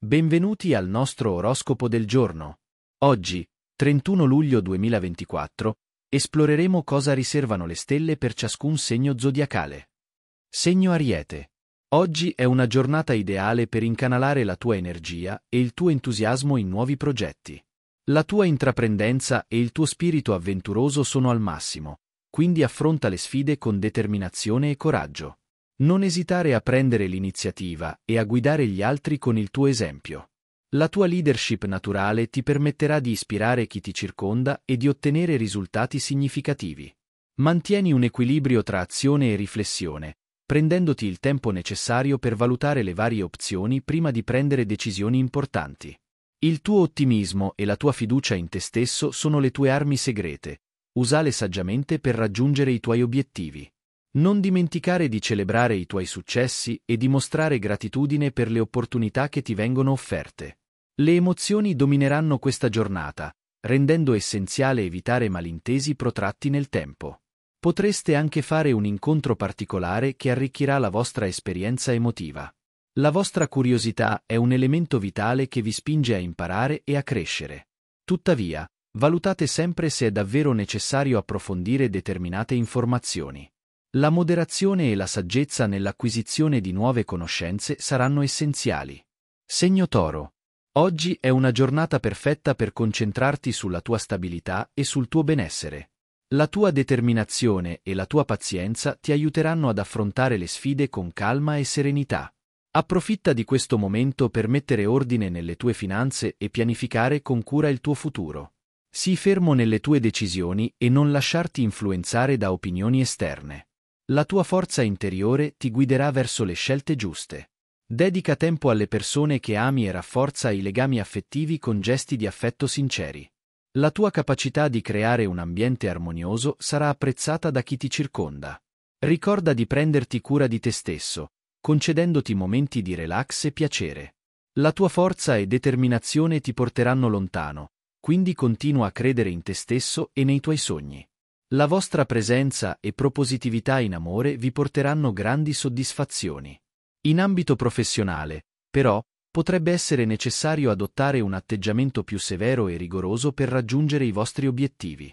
Benvenuti al nostro oroscopo del giorno. Oggi, 31 luglio 2024, esploreremo cosa riservano le stelle per ciascun segno zodiacale. Segno Ariete. Oggi è una giornata ideale per incanalare la tua energia e il tuo entusiasmo in nuovi progetti. La tua intraprendenza e il tuo spirito avventuroso sono al massimo, quindi affronta le sfide con determinazione e coraggio. Non esitare a prendere l'iniziativa e a guidare gli altri con il tuo esempio. La tua leadership naturale ti permetterà di ispirare chi ti circonda e di ottenere risultati significativi. Mantieni un equilibrio tra azione e riflessione, prendendoti il tempo necessario per valutare le varie opzioni prima di prendere decisioni importanti. Il tuo ottimismo e la tua fiducia in te stesso sono le tue armi segrete. Usale saggiamente per raggiungere i tuoi obiettivi. Non dimenticare di celebrare i tuoi successi e di mostrare gratitudine per le opportunità che ti vengono offerte. Le emozioni domineranno questa giornata, rendendo essenziale evitare malintesi protratti nel tempo. Potreste anche fare un incontro particolare che arricchirà la vostra esperienza emotiva. La vostra curiosità è un elemento vitale che vi spinge a imparare e a crescere. Tuttavia, valutate sempre se è davvero necessario approfondire determinate informazioni. La moderazione e la saggezza nell'acquisizione di nuove conoscenze saranno essenziali. Segno Toro. Oggi è una giornata perfetta per concentrarti sulla tua stabilità e sul tuo benessere. La tua determinazione e la tua pazienza ti aiuteranno ad affrontare le sfide con calma e serenità. Approfitta di questo momento per mettere ordine nelle tue finanze e pianificare con cura il tuo futuro. Sii fermo nelle tue decisioni e non lasciarti influenzare da opinioni esterne. La tua forza interiore ti guiderà verso le scelte giuste. Dedica tempo alle persone che ami e rafforza i legami affettivi con gesti di affetto sinceri. La tua capacità di creare un ambiente armonioso sarà apprezzata da chi ti circonda. Ricorda di prenderti cura di te stesso, concedendoti momenti di relax e piacere. La tua forza e determinazione ti porteranno lontano, quindi continua a credere in te stesso e nei tuoi sogni. La vostra presenza e propositività in amore vi porteranno grandi soddisfazioni. In ambito professionale, però, potrebbe essere necessario adottare un atteggiamento più severo e rigoroso per raggiungere i vostri obiettivi.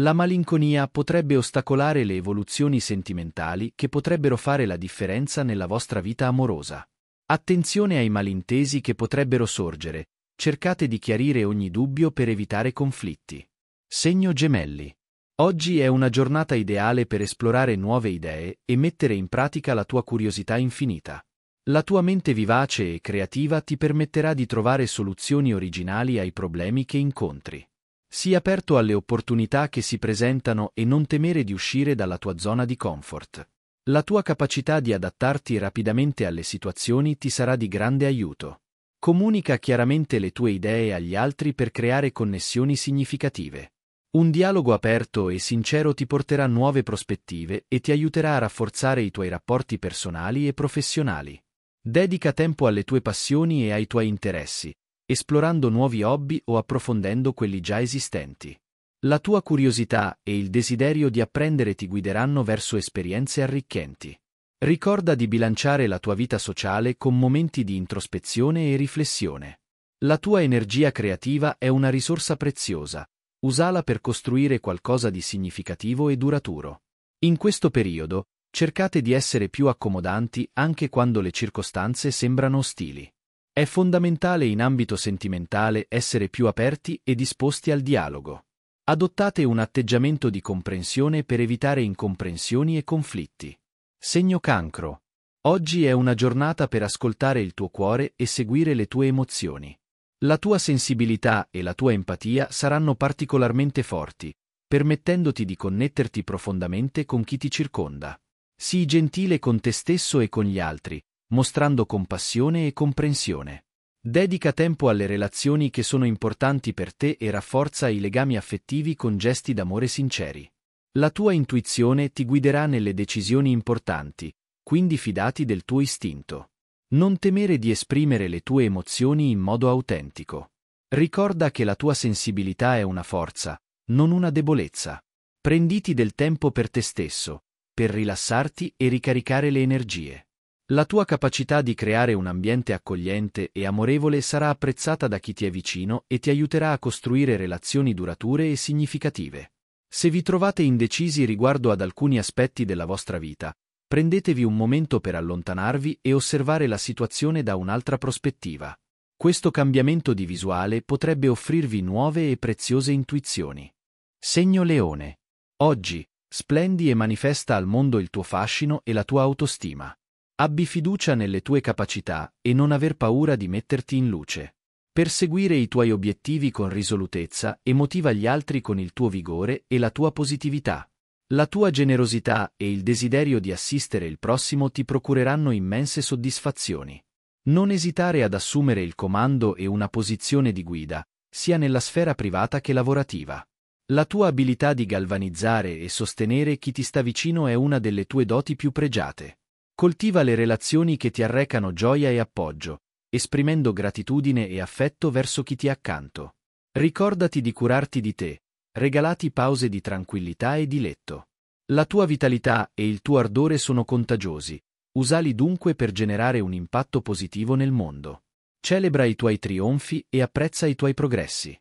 La malinconia potrebbe ostacolare le evoluzioni sentimentali che potrebbero fare la differenza nella vostra vita amorosa. Attenzione ai malintesi che potrebbero sorgere, cercate di chiarire ogni dubbio per evitare conflitti. Segno gemelli. Oggi è una giornata ideale per esplorare nuove idee e mettere in pratica la tua curiosità infinita. La tua mente vivace e creativa ti permetterà di trovare soluzioni originali ai problemi che incontri. Sii aperto alle opportunità che si presentano e non temere di uscire dalla tua zona di comfort. La tua capacità di adattarti rapidamente alle situazioni ti sarà di grande aiuto. Comunica chiaramente le tue idee agli altri per creare connessioni significative. Un dialogo aperto e sincero ti porterà nuove prospettive e ti aiuterà a rafforzare i tuoi rapporti personali e professionali. Dedica tempo alle tue passioni e ai tuoi interessi, esplorando nuovi hobby o approfondendo quelli già esistenti. La tua curiosità e il desiderio di apprendere ti guideranno verso esperienze arricchenti. Ricorda di bilanciare la tua vita sociale con momenti di introspezione e riflessione. La tua energia creativa è una risorsa preziosa, usala per costruire qualcosa di significativo e duraturo. In questo periodo, cercate di essere più accomodanti anche quando le circostanze sembrano ostili. È fondamentale in ambito sentimentale essere più aperti e disposti al dialogo. Adottate un atteggiamento di comprensione per evitare incomprensioni e conflitti. Segno cancro. Oggi è una giornata per ascoltare il tuo cuore e seguire le tue emozioni. La tua sensibilità e la tua empatia saranno particolarmente forti, permettendoti di connetterti profondamente con chi ti circonda. Sii gentile con te stesso e con gli altri, mostrando compassione e comprensione. Dedica tempo alle relazioni che sono importanti per te e rafforza i legami affettivi con gesti d'amore sinceri. La tua intuizione ti guiderà nelle decisioni importanti, quindi fidati del tuo istinto. Non temere di esprimere le tue emozioni in modo autentico. Ricorda che la tua sensibilità è una forza, non una debolezza. Prenditi del tempo per te stesso, per rilassarti e ricaricare le energie. La tua capacità di creare un ambiente accogliente e amorevole sarà apprezzata da chi ti è vicino e ti aiuterà a costruire relazioni durature e significative. Se vi trovate indecisi riguardo ad alcuni aspetti della vostra vita, Prendetevi un momento per allontanarvi e osservare la situazione da un'altra prospettiva. Questo cambiamento di visuale potrebbe offrirvi nuove e preziose intuizioni. Segno Leone. Oggi, splendi e manifesta al mondo il tuo fascino e la tua autostima. Abbi fiducia nelle tue capacità e non aver paura di metterti in luce. Perseguire i tuoi obiettivi con risolutezza e motiva gli altri con il tuo vigore e la tua positività. La tua generosità e il desiderio di assistere il prossimo ti procureranno immense soddisfazioni. Non esitare ad assumere il comando e una posizione di guida, sia nella sfera privata che lavorativa. La tua abilità di galvanizzare e sostenere chi ti sta vicino è una delle tue doti più pregiate. Coltiva le relazioni che ti arrecano gioia e appoggio, esprimendo gratitudine e affetto verso chi ti è accanto. Ricordati di curarti di te, regalati pause di tranquillità e di letto. La tua vitalità e il tuo ardore sono contagiosi, usali dunque per generare un impatto positivo nel mondo. Celebra i tuoi trionfi e apprezza i tuoi progressi.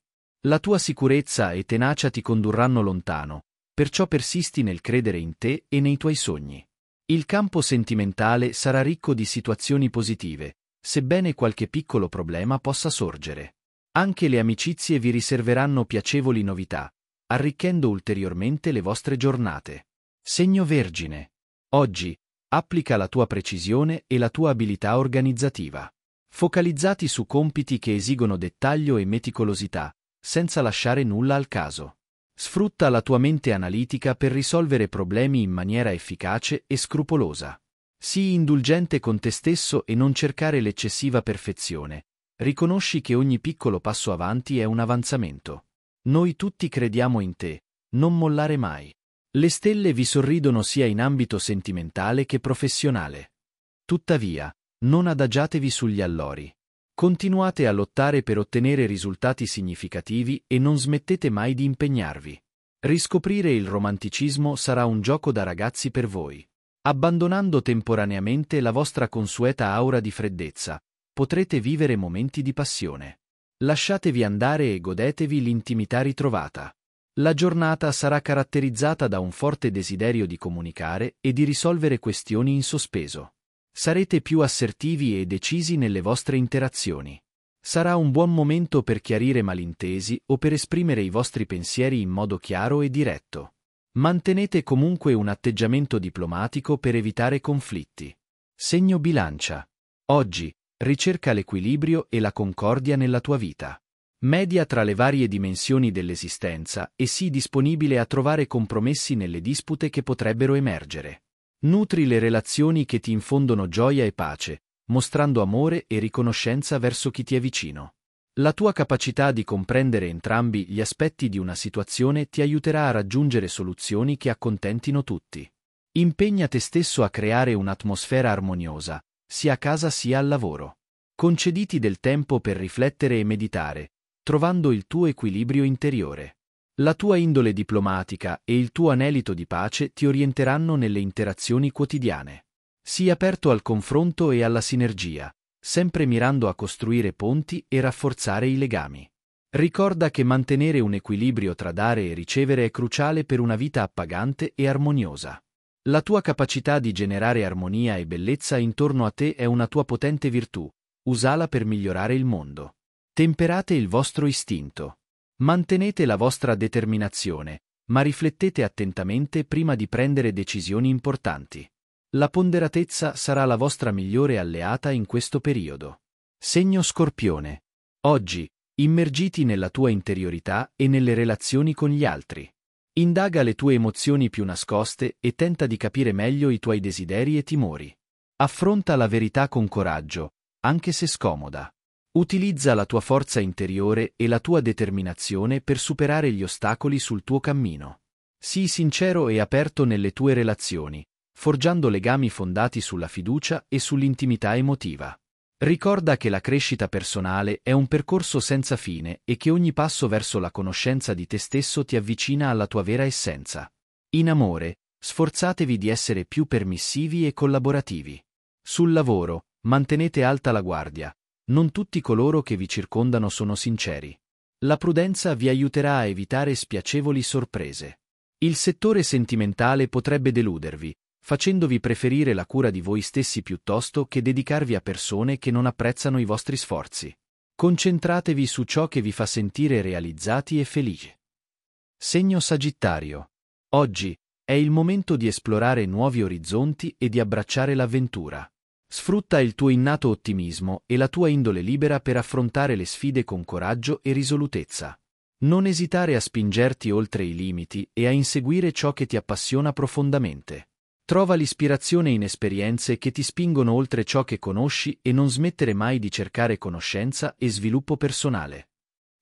La tua sicurezza e tenacia ti condurranno lontano, perciò persisti nel credere in te e nei tuoi sogni. Il campo sentimentale sarà ricco di situazioni positive, sebbene qualche piccolo problema possa sorgere. Anche le amicizie vi riserveranno piacevoli novità, arricchendo ulteriormente le vostre giornate. Segno Vergine. Oggi, applica la tua precisione e la tua abilità organizzativa. Focalizzati su compiti che esigono dettaglio e meticolosità, senza lasciare nulla al caso. Sfrutta la tua mente analitica per risolvere problemi in maniera efficace e scrupolosa. Sii indulgente con te stesso e non cercare l'eccessiva perfezione. Riconosci che ogni piccolo passo avanti è un avanzamento. Noi tutti crediamo in te, non mollare mai. Le stelle vi sorridono sia in ambito sentimentale che professionale. Tuttavia, non adagiatevi sugli allori. Continuate a lottare per ottenere risultati significativi e non smettete mai di impegnarvi. Riscoprire il romanticismo sarà un gioco da ragazzi per voi. Abbandonando temporaneamente la vostra consueta aura di freddezza, potrete vivere momenti di passione. Lasciatevi andare e godetevi l'intimità ritrovata. La giornata sarà caratterizzata da un forte desiderio di comunicare e di risolvere questioni in sospeso. Sarete più assertivi e decisi nelle vostre interazioni. Sarà un buon momento per chiarire malintesi o per esprimere i vostri pensieri in modo chiaro e diretto. Mantenete comunque un atteggiamento diplomatico per evitare conflitti. Segno bilancia. Oggi, Ricerca l'equilibrio e la concordia nella tua vita. Media tra le varie dimensioni dell'esistenza e sii disponibile a trovare compromessi nelle dispute che potrebbero emergere. Nutri le relazioni che ti infondono gioia e pace, mostrando amore e riconoscenza verso chi ti è vicino. La tua capacità di comprendere entrambi gli aspetti di una situazione ti aiuterà a raggiungere soluzioni che accontentino tutti. Impegna te stesso a creare un'atmosfera armoniosa, sia a casa sia al lavoro. Concediti del tempo per riflettere e meditare, trovando il tuo equilibrio interiore. La tua indole diplomatica e il tuo anelito di pace ti orienteranno nelle interazioni quotidiane. Sii aperto al confronto e alla sinergia, sempre mirando a costruire ponti e rafforzare i legami. Ricorda che mantenere un equilibrio tra dare e ricevere è cruciale per una vita appagante e armoniosa. La tua capacità di generare armonia e bellezza intorno a te è una tua potente virtù, usala per migliorare il mondo. Temperate il vostro istinto. Mantenete la vostra determinazione, ma riflettete attentamente prima di prendere decisioni importanti. La ponderatezza sarà la vostra migliore alleata in questo periodo. Segno Scorpione. Oggi, immergiti nella tua interiorità e nelle relazioni con gli altri. Indaga le tue emozioni più nascoste e tenta di capire meglio i tuoi desideri e timori. Affronta la verità con coraggio, anche se scomoda. Utilizza la tua forza interiore e la tua determinazione per superare gli ostacoli sul tuo cammino. Sii sincero e aperto nelle tue relazioni, forgiando legami fondati sulla fiducia e sull'intimità emotiva. Ricorda che la crescita personale è un percorso senza fine e che ogni passo verso la conoscenza di te stesso ti avvicina alla tua vera essenza. In amore, sforzatevi di essere più permissivi e collaborativi. Sul lavoro, mantenete alta la guardia. Non tutti coloro che vi circondano sono sinceri. La prudenza vi aiuterà a evitare spiacevoli sorprese. Il settore sentimentale potrebbe deludervi, facendovi preferire la cura di voi stessi piuttosto che dedicarvi a persone che non apprezzano i vostri sforzi. Concentratevi su ciò che vi fa sentire realizzati e felici. Segno Sagittario. Oggi è il momento di esplorare nuovi orizzonti e di abbracciare l'avventura. Sfrutta il tuo innato ottimismo e la tua indole libera per affrontare le sfide con coraggio e risolutezza. Non esitare a spingerti oltre i limiti e a inseguire ciò che ti appassiona profondamente. Trova l'ispirazione in esperienze che ti spingono oltre ciò che conosci e non smettere mai di cercare conoscenza e sviluppo personale.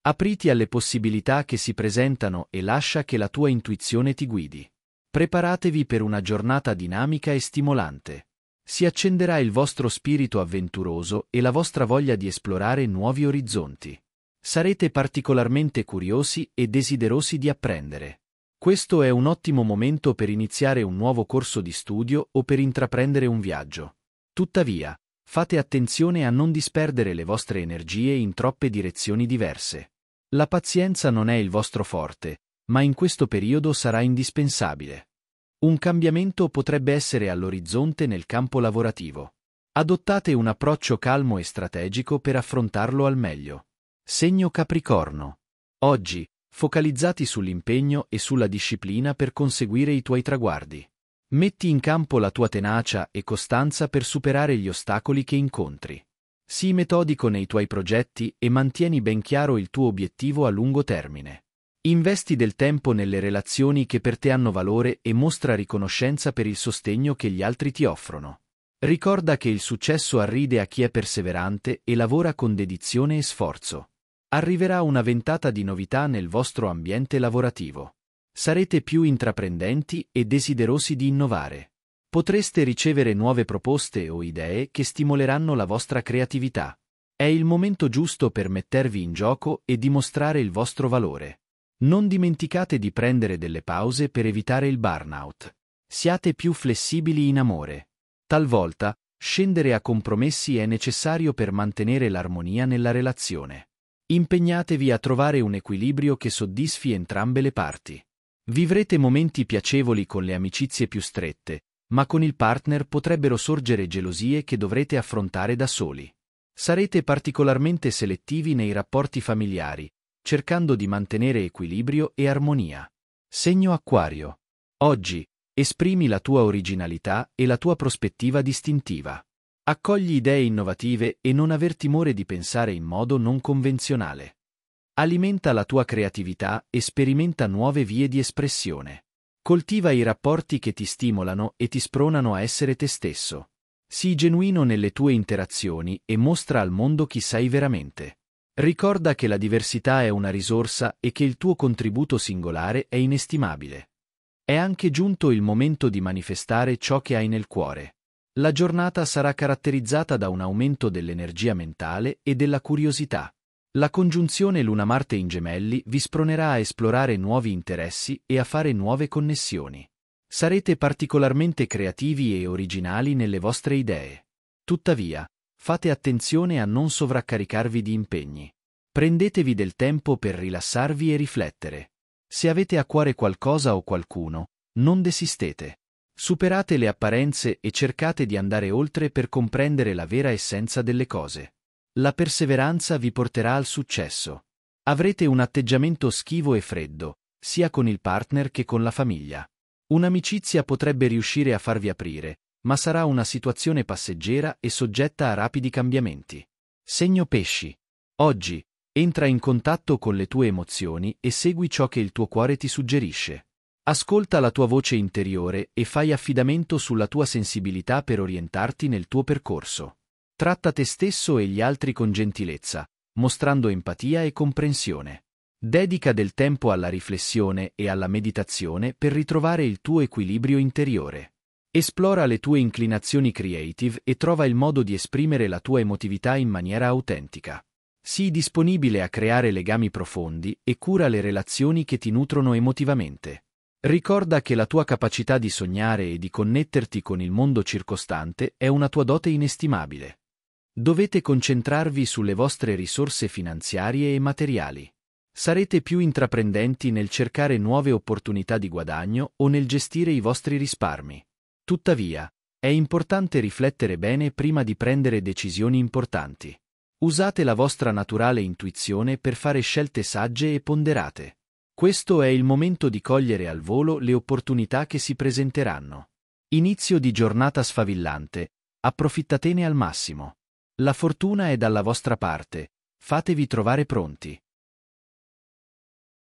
Apriti alle possibilità che si presentano e lascia che la tua intuizione ti guidi. Preparatevi per una giornata dinamica e stimolante. Si accenderà il vostro spirito avventuroso e la vostra voglia di esplorare nuovi orizzonti. Sarete particolarmente curiosi e desiderosi di apprendere. Questo è un ottimo momento per iniziare un nuovo corso di studio o per intraprendere un viaggio. Tuttavia, fate attenzione a non disperdere le vostre energie in troppe direzioni diverse. La pazienza non è il vostro forte, ma in questo periodo sarà indispensabile. Un cambiamento potrebbe essere all'orizzonte nel campo lavorativo. Adottate un approccio calmo e strategico per affrontarlo al meglio. Segno Capricorno. Oggi, focalizzati sull'impegno e sulla disciplina per conseguire i tuoi traguardi. Metti in campo la tua tenacia e costanza per superare gli ostacoli che incontri. Sii metodico nei tuoi progetti e mantieni ben chiaro il tuo obiettivo a lungo termine. Investi del tempo nelle relazioni che per te hanno valore e mostra riconoscenza per il sostegno che gli altri ti offrono. Ricorda che il successo arride a chi è perseverante e lavora con dedizione e sforzo. Arriverà una ventata di novità nel vostro ambiente lavorativo. Sarete più intraprendenti e desiderosi di innovare. Potreste ricevere nuove proposte o idee che stimoleranno la vostra creatività. È il momento giusto per mettervi in gioco e dimostrare il vostro valore. Non dimenticate di prendere delle pause per evitare il burnout. Siate più flessibili in amore. Talvolta, scendere a compromessi è necessario per mantenere l'armonia nella relazione. Impegnatevi a trovare un equilibrio che soddisfi entrambe le parti. Vivrete momenti piacevoli con le amicizie più strette, ma con il partner potrebbero sorgere gelosie che dovrete affrontare da soli. Sarete particolarmente selettivi nei rapporti familiari, cercando di mantenere equilibrio e armonia. Segno Acquario. Oggi, esprimi la tua originalità e la tua prospettiva distintiva. Accogli idee innovative e non aver timore di pensare in modo non convenzionale. Alimenta la tua creatività e sperimenta nuove vie di espressione. Coltiva i rapporti che ti stimolano e ti spronano a essere te stesso. Sii genuino nelle tue interazioni e mostra al mondo chi sei veramente. Ricorda che la diversità è una risorsa e che il tuo contributo singolare è inestimabile. È anche giunto il momento di manifestare ciò che hai nel cuore. La giornata sarà caratterizzata da un aumento dell'energia mentale e della curiosità. La congiunzione Luna-Marte in gemelli vi spronerà a esplorare nuovi interessi e a fare nuove connessioni. Sarete particolarmente creativi e originali nelle vostre idee. Tuttavia, fate attenzione a non sovraccaricarvi di impegni. Prendetevi del tempo per rilassarvi e riflettere. Se avete a cuore qualcosa o qualcuno, non desistete. Superate le apparenze e cercate di andare oltre per comprendere la vera essenza delle cose. La perseveranza vi porterà al successo. Avrete un atteggiamento schivo e freddo, sia con il partner che con la famiglia. Un'amicizia potrebbe riuscire a farvi aprire, ma sarà una situazione passeggera e soggetta a rapidi cambiamenti. Segno pesci. Oggi, entra in contatto con le tue emozioni e segui ciò che il tuo cuore ti suggerisce. Ascolta la tua voce interiore e fai affidamento sulla tua sensibilità per orientarti nel tuo percorso. Tratta te stesso e gli altri con gentilezza, mostrando empatia e comprensione. Dedica del tempo alla riflessione e alla meditazione per ritrovare il tuo equilibrio interiore. Esplora le tue inclinazioni creative e trova il modo di esprimere la tua emotività in maniera autentica. Sii disponibile a creare legami profondi e cura le relazioni che ti nutrono emotivamente. Ricorda che la tua capacità di sognare e di connetterti con il mondo circostante è una tua dote inestimabile. Dovete concentrarvi sulle vostre risorse finanziarie e materiali. Sarete più intraprendenti nel cercare nuove opportunità di guadagno o nel gestire i vostri risparmi. Tuttavia, è importante riflettere bene prima di prendere decisioni importanti. Usate la vostra naturale intuizione per fare scelte sagge e ponderate. Questo è il momento di cogliere al volo le opportunità che si presenteranno. Inizio di giornata sfavillante, approfittatene al massimo. La fortuna è dalla vostra parte, fatevi trovare pronti.